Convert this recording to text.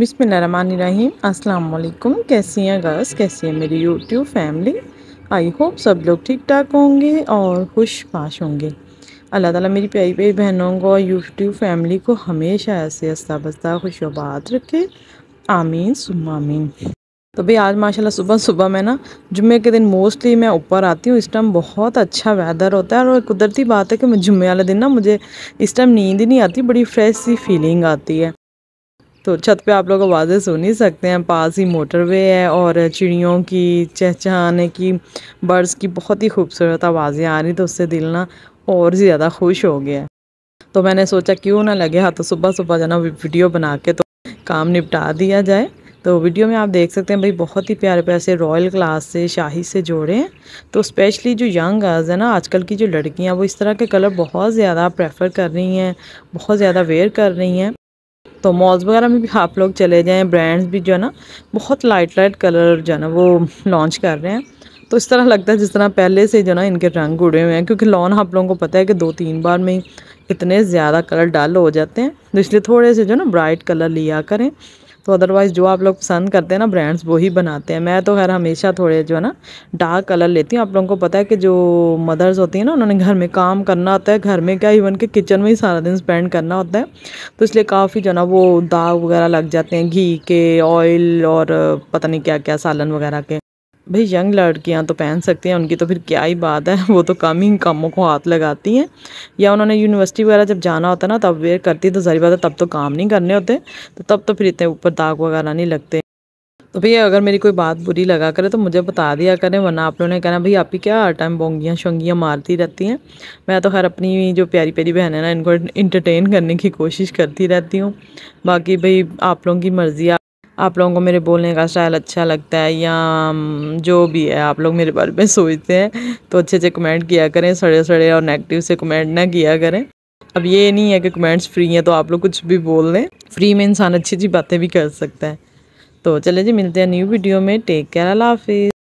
बिसमीम अस्सलाम कैसी हैं गर्स कैसी हैं मेरी यूट्यूब फैमिली आई होप सब लोग ठीक ठाक होंगे और खुश पाश होंगे अल्लाह ताला मेरी प्यारी प्यारी बहनों को और यूट्यूब फैमिली को हमेशा ऐसे हस्ता बस्ता खुशबाद रखे आमीन सुम आमीन तो भाई आज माशाल्लाह सुबह सुबह मैं ना जुम्मे के दिन मोस्टली मैं ऊपर आती हूँ इस टाइम बहुत अच्छा वेदर होता है और कुदरती बात है कि मैं जुम्मे वाले दिन ना मुझे इस टाइम नींद ही नहीं आती बड़ी फ्रेश सी फीलिंग आती है तो छत पे आप लोग आवाज़ें सुन ही सकते हैं पास ही मोटरवे है और चिड़ियों की चहचहाने की बर्ड्स की बहुत ही खूबसूरत आवाज़ें आ रही तो उससे दिल ना और ज़्यादा खुश हो गया तो मैंने सोचा क्यों ना लगे हाथ तो सुबह सुबह जाना वीडियो बना के तो काम निपटा दिया जाए तो वीडियो में आप देख सकते हैं भाई बहुत ही प्यारे प्यारे से रॉयल क्लास से शाही से जोड़े हैं तो स्पेशली जो यंग गर्ल्स है ना आजकल की जो लड़कियां वो इस तरह के कलर बहुत ज़्यादा प्रेफर कर रही हैं बहुत ज़्यादा वेयर कर रही हैं तो मॉल्स वगैरह में भी आप लोग चले जाएँ ब्रांड्स भी जो है ना बहुत लाइट लाइट कलर जो है ना वो लॉन्च कर रहे हैं तो इस तरह लगता है जिस तरह पहले से जो ना इनके रंग उड़े हुए हैं क्योंकि लॉन आप लोगों को पता है कि दो तीन बार में इतने ज़्यादा कलर डल हो जाते हैं तो इसलिए थोड़े से जो ना ब्राइट कलर लिया करें तो अदरवाइज़ जो आप लोग पसंद करते हैं ना ब्रांड्स वही बनाते हैं मैं तो खैर हमेशा थोड़े जो है ना डार्क कलर लेती हूँ आप लोगों को पता है कि जो मदर्स होती हैं ना उन्होंने घर में काम करना होता है घर में क्या इवन के किचन में ही सारा दिन स्पेंड करना होता है तो इसलिए काफ़ी जो ना वो दाग वगैरह लग जाते हैं घी के ऑयल और पता नहीं क्या क्या सालन वगैरह के भाई यंग लड़कियां तो पहन सकती हैं उनकी तो फिर क्या ही बात है वो तो कम ही कामों को हाथ लगाती हैं या उन्होंने यूनिवर्सिटी वगैरह जब जाना होता ना तब वेयर करती तो जरी बात है तब तो काम नहीं करने होते तो तब तो फिर इतने ऊपर दाग वगैरह नहीं लगते तो भैया अगर मेरी कोई बात बुरी लगा करे तो मुझे बता दिया करें वरना आप लोगों ने कहना भाई आप ही क्या हर टाइम बोंगियाँ शोंगियाँ मारती रहती हैं मैं तो खैर अपनी जो प्यारी प्यारी बहन है ना इनको इंटरटेन करने की कोशिश करती रहती हूँ बाकी भाई आप लोगों की मर्ज़ी आप लोगों को मेरे बोलने का स्टाइल अच्छा लगता है या जो भी है आप लोग मेरे बारे में सोचते हैं तो अच्छे अच्छे कमेंट किया करें सड़े सड़े और नेगेटिव से कमेंट ना किया करें अब ये नहीं है कि कमेंट्स फ्री हैं तो आप लोग कुछ भी बोल दें फ्री में इंसान अच्छी अच्छी बातें भी कर सकता है तो चले जी मिलते हैं न्यू वीडियो में टेक केयर अला हाफिज़